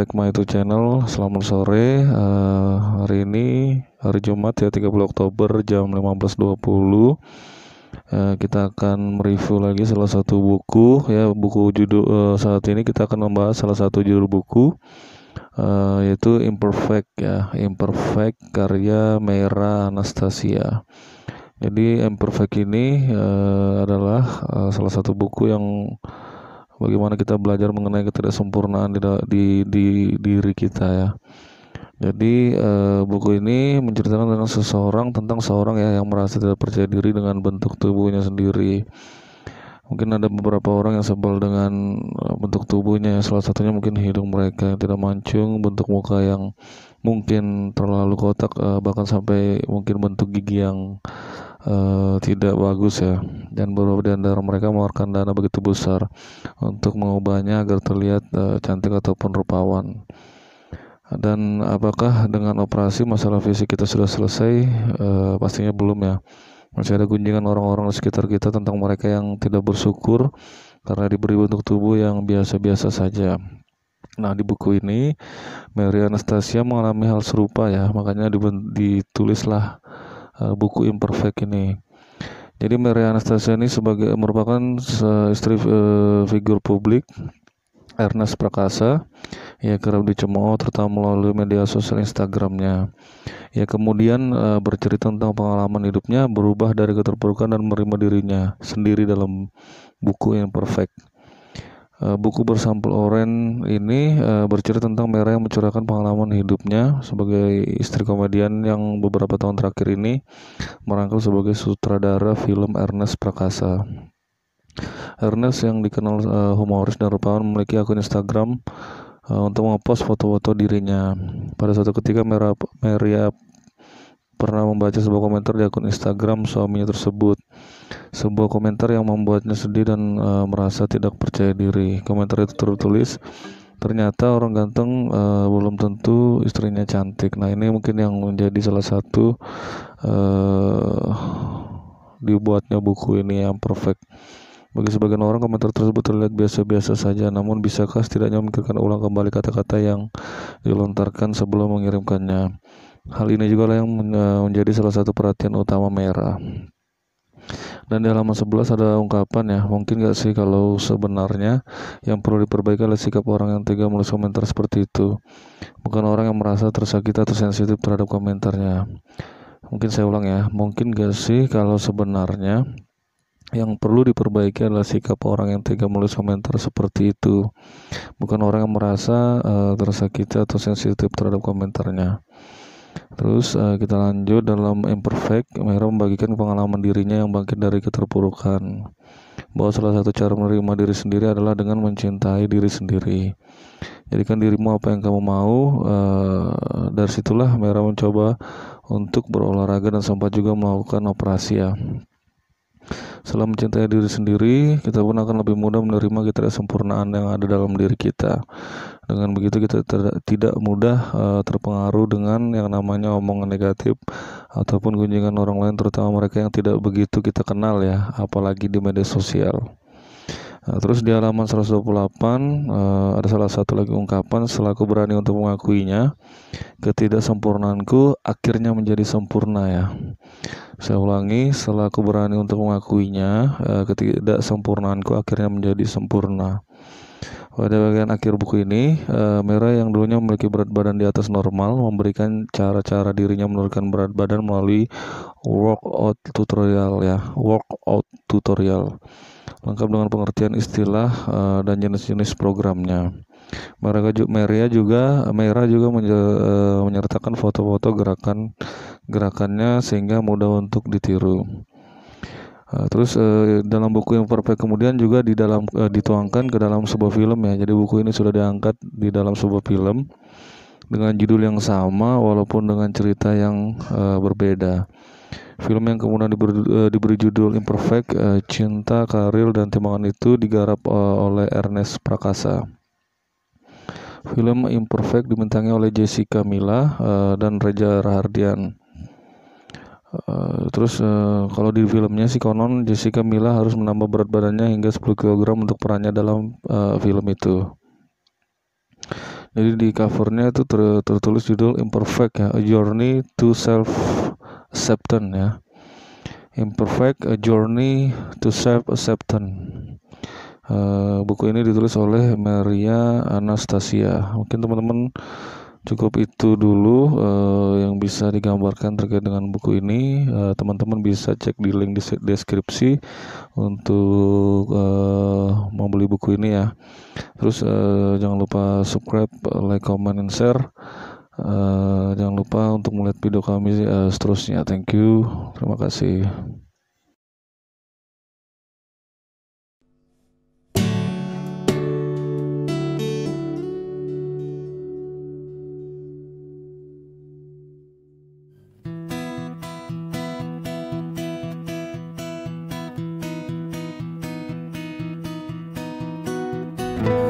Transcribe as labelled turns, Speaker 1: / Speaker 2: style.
Speaker 1: back My YouTube Channel, selamat sore. Uh, hari ini hari Jumat ya 30 Oktober jam 15.20. Uh, eh, kita akan mereview lagi salah satu buku ya, buku judul uh, saat ini kita akan membahas salah satu judul buku uh, yaitu Imperfect ya, Imperfect karya Mera Anastasia. Jadi Imperfect ini uh, adalah uh, salah satu buku yang bagaimana kita belajar mengenai ketidaksempurnaan di di, di diri kita ya. Jadi e, buku ini menceritakan tentang seseorang tentang seorang ya yang merasa tidak percaya diri dengan bentuk tubuhnya sendiri. Mungkin ada beberapa orang yang sebel dengan eh, bentuk tubuhnya. Ya. Salah satunya mungkin hidung mereka yang tidak mancung, bentuk muka yang mungkin terlalu kotak, eh, bahkan sampai mungkin bentuk gigi yang Eh, tidak bagus ya dan beberapa di antara mereka mengeluarkan dana begitu besar untuk mengubahnya agar terlihat uh, cantik ataupun rupawan dan apakah dengan operasi masalah fisik kita sudah selesai uh, pastinya belum ya masih ada gunjingan orang-orang di sekitar kita tentang mereka yang tidak bersyukur karena diberi bentuk tubuh yang biasa-biasa saja Nah di buku ini Mary Anastasia mengalami hal serupa ya makanya ditulislah uh, buku Imperfect ini. Jadi Maria Anastasia ini sebagai merupakan istri uh, eh, figur publik Ernest Prakasa ya kerap dicemooh terutama melalui media sosial Instagramnya. Ya kemudian uh, bercerita tentang pengalaman hidupnya berubah dari keterpurukan dan menerima dirinya sendiri dalam buku yang perfect. Eh, buku bersampul oren ini eh, bercerita tentang Mera yang mencurahkan pengalaman hidupnya sebagai istri komedian yang beberapa tahun terakhir ini merangkul sebagai sutradara film Ernest Prakasa. Ernest yang dikenal uh, humoris dan rupawan memiliki akun Instagram untuk mengepost foto-foto dirinya. Pada suatu ketika Mera, Maria pernah membaca sebuah komentar di akun Instagram suaminya tersebut. Sebuah komentar yang membuatnya sedih dan e, merasa tidak percaya diri. Komentar itu tertulis, ternyata orang ganteng e, belum tentu istrinya cantik. Nah, ini mungkin yang menjadi salah satu e, dibuatnya buku ini yang perfect. Bagi sebagian orang komentar tersebut terlihat biasa-biasa saja, namun bisakah setidaknya memikirkan ulang kembali kata-kata yang dilontarkan sebelum mengirimkannya? Hal ini juga lah yang eh, menjadi salah satu perhatian utama merah. Dan di halaman 11 ada ungkapan ya, mungkin gak sih kalau sebenarnya yang perlu diperbaiki adalah sikap orang yang tega menulis komentar seperti itu. Bukan orang yang merasa tersakit atau sensitif terhadap komentarnya. Mungkin saya ulang ya, mungkin gak sih kalau sebenarnya yang perlu diperbaiki adalah sikap orang yang tega menulis komentar seperti itu. Bukan orang yang merasa uh, tersakiti atau sensitif terhadap komentarnya. Terus uh, kita lanjut dalam imperfect, Mera membagikan pengalaman dirinya yang bangkit dari keterpurukan. Bahwa salah satu cara menerima diri sendiri adalah dengan mencintai diri sendiri. Jadikan dirimu apa yang kamu mau. Uh, dari situlah Mera mencoba untuk berolahraga dan sempat juga melakukan operasi ya. Setelah mencintai diri sendiri, kita pun akan lebih mudah menerima ketidaksempurnaan yang ada dalam diri kita. Dengan begitu kita tidak mudah uh, terpengaruh dengan yang namanya omongan negatif ataupun kunjungan orang lain terutama mereka yang tidak begitu kita kenal ya, apalagi di media sosial. Nah, terus di halaman 128 uh, eh, ada salah satu lagi ungkapan selaku berani untuk mengakuinya ketidaksempurnaanku akhirnya menjadi sempurna ya. Saya ulangi selaku berani untuk mengakuinya uh, ketidaksempurnaanku akhirnya menjadi sempurna. Pada bagian akhir buku ini, uh, Mera yang dulunya memiliki berat badan di atas normal memberikan cara-cara dirinya menurunkan berat badan melalui workout tutorial ya, workout tutorial. Lengkap dengan pengertian istilah uh, dan jenis-jenis programnya. Mereka Maria juga Mera juga eh, menyertakan foto-foto gerakan gerakannya sehingga mudah untuk ditiru. Eh, terus eh, dalam buku yang perfect kemudian juga di dalam eh, dituangkan ke dalam sebuah film ya. Jadi buku ini sudah diangkat di dalam sebuah film dengan judul yang sama walaupun dengan cerita yang berbeda. Film yang kemudian diberi, diberi judul Imperfect, Cinta, Karir, dan Timbangan itu digarap oleh Ernest Prakasa. Film Imperfect dibintangi oleh Jessica Mila dan Reza Rahardian. Eh, terus uh, kalau di filmnya sih konon Jessica Mila harus menambah berat badannya hingga 10 kg untuk perannya dalam uh, film itu. Jadi di covernya itu ter tertulis judul Imperfect ya, A Journey to Self Acceptance ya. Imperfect A Journey to Self Acceptance. Uh, buku ini ditulis oleh Maria Anastasia. Mungkin teman-teman cukup itu dulu uh, yang bisa digambarkan terkait dengan buku ini teman eh, teman-teman bisa cek di link di deskripsi untuk uh, membeli buku ini ya terus uh, jangan lupa subscribe like comment and share uh, jangan lupa untuk melihat video kami uh, seterusnya thank you terima kasih Thank you.